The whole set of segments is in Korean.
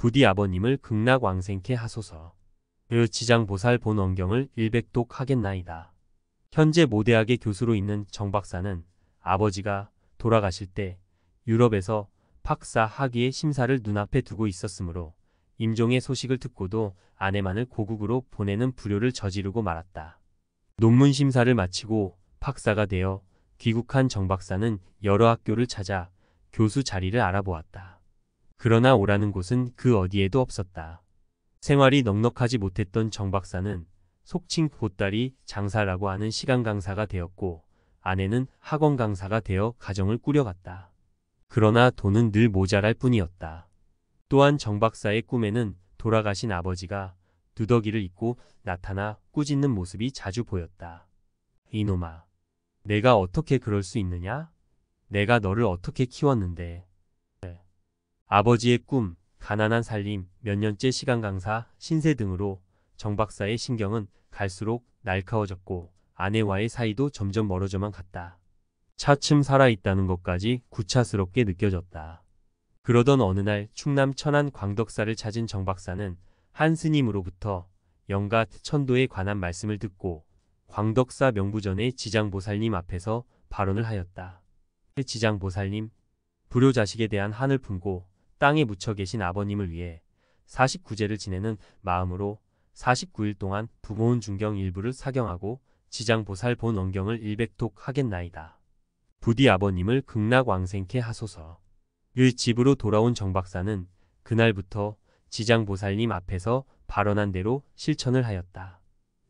부디 아버님을 극락왕생케 하소서. 그 지장보살 본원경을 100독 하겠나이다. 현재 모대학의 교수로 있는 정 박사는 아버지가 돌아가실 때 유럽에서 박사 학위의 심사를 눈앞에 두고 있었으므로 임종의 소식을 듣고도 아내만을 고국으로 보내는 불효를 저지르고 말았다. 논문 심사를 마치고 박사가 되어 귀국한 정 박사는 여러 학교를 찾아 교수 자리를 알아보았다. 그러나 오라는 곳은 그 어디에도 없었다. 생활이 넉넉하지 못했던 정 박사는 속칭 보따리 장사라고 하는 시간 강사가 되었고 아내는 학원 강사가 되어 가정을 꾸려갔다. 그러나 돈은 늘 모자랄 뿐이었다. 또한 정 박사의 꿈에는 돌아가신 아버지가 두더기를 입고 나타나 꾸짖는 모습이 자주 보였다. 이놈아, 내가 어떻게 그럴 수 있느냐? 내가 너를 어떻게 키웠는데 아버지의 꿈, 가난한 살림, 몇 년째 시간 강사, 신세 등으로 정 박사의 신경은 갈수록 날카워졌고 아내와의 사이도 점점 멀어져만 갔다. 차츰 살아있다는 것까지 구차스럽게 느껴졌다. 그러던 어느 날 충남 천안 광덕사를 찾은 정 박사는 한 스님으로부터 영가 천도에 관한 말씀을 듣고 광덕사 명부전의 지장보살님 앞에서 발언을 하였다. 지장보살님, 불효자식에 대한 한을 품고 땅에 묻혀 계신 아버님을 위해 49제를 지내는 마음으로 49일 동안 부모은 중경 일부를 사경하고 지장보살 본 원경을 100독 하겠나이다. 부디 아버님을 극락왕생케 하소서. 일 집으로 돌아온 정박사는 그날부터 지장보살님 앞에서 발언한 대로 실천을 하였다.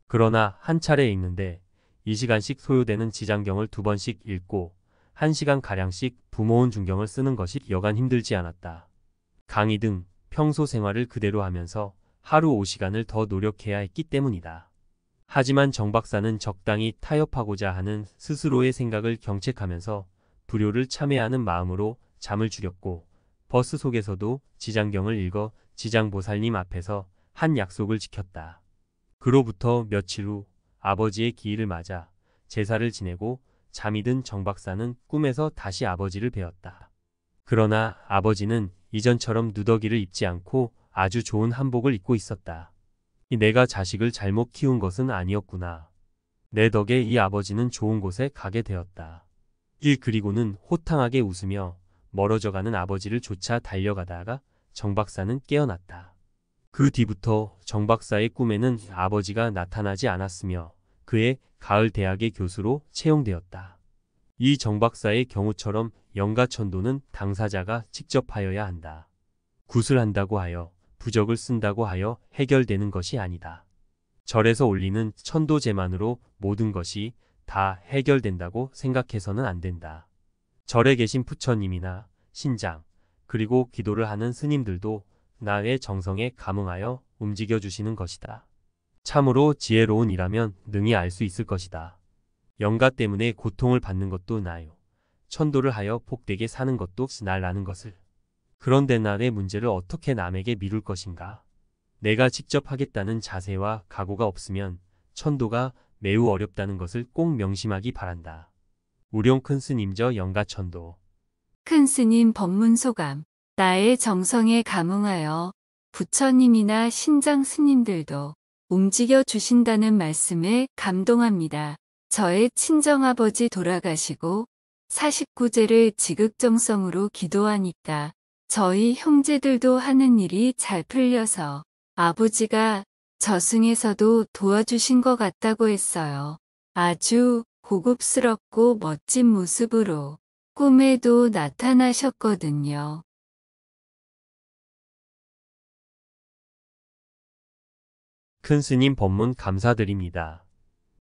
그러나 한 차례 읽는데 2시간씩 소요되는 지장경을 두 번씩 읽고 1시간가량씩 부모은 중경을 쓰는 것이 여간 힘들지 않았다. 강의 등 평소 생활을 그대로 하면서 하루 5시간을 더 노력해야 했기 때문이다. 하지만 정 박사는 적당히 타협하고자 하는 스스로의 생각을 경책하면서 불효를 참회하는 마음으로 잠을 줄였고 버스 속에서도 지장경을 읽어 지장보살님 앞에서 한 약속을 지켰다. 그로부터 며칠 후 아버지의 기일을 맞아 제사를 지내고 잠이 든 정 박사는 꿈에서 다시 아버지를 배웠다. 그러나 아버지는 이전처럼 누더기를 입지 않고 아주 좋은 한복을 입고 있었다. 내가 자식을 잘못 키운 것은 아니었구나. 내 덕에 이 아버지는 좋은 곳에 가게 되었다. 일 그리고는 호탕하게 웃으며 멀어져가는 아버지를 조차 달려가다가 정 박사는 깨어났다. 그 뒤부터 정 박사의 꿈에는 아버지가 나타나지 않았으며 그의 가을 대학의 교수로 채용되었다. 이 정박사의 경우처럼 영가천도는 당사자가 직접 하여야 한다. 굿을 한다고 하여 부적을 쓴다고 하여 해결되는 것이 아니다. 절에서 올리는 천도제만으로 모든 것이 다 해결된다고 생각해서는 안 된다. 절에 계신 부처님이나 신장, 그리고 기도를 하는 스님들도 나의 정성에 감응하여 움직여주시는 것이다. 참으로 지혜로운 이라면 능히 알 수 있을 것이다. 영가 때문에 고통을 받는 것도 나요. 천도를 하여 복되게 사는 것도 나라는 것을. 그런데 나의 문제를 어떻게 남에게 미룰 것인가? 내가 직접 하겠다는 자세와 각오가 없으면 천도가 매우 어렵다는 것을 꼭 명심하기 바란다. 우룡 큰 스님저 영가 천도. 큰 스님 법문 소감. 나의 정성에 감응하여 부처님이나 신장 스님들도 움직여 주신다는 말씀에 감동합니다. 저의 친정아버지 돌아가시고 49제를 지극정성으로 기도하니까 저희 형제들도 하는 일이 잘 풀려서 아버지가 저승에서도 도와주신 것 같다고 했어요. 아주 고급스럽고 멋진 모습으로 꿈에도 나타나셨거든요. 큰 스님 법문 감사드립니다.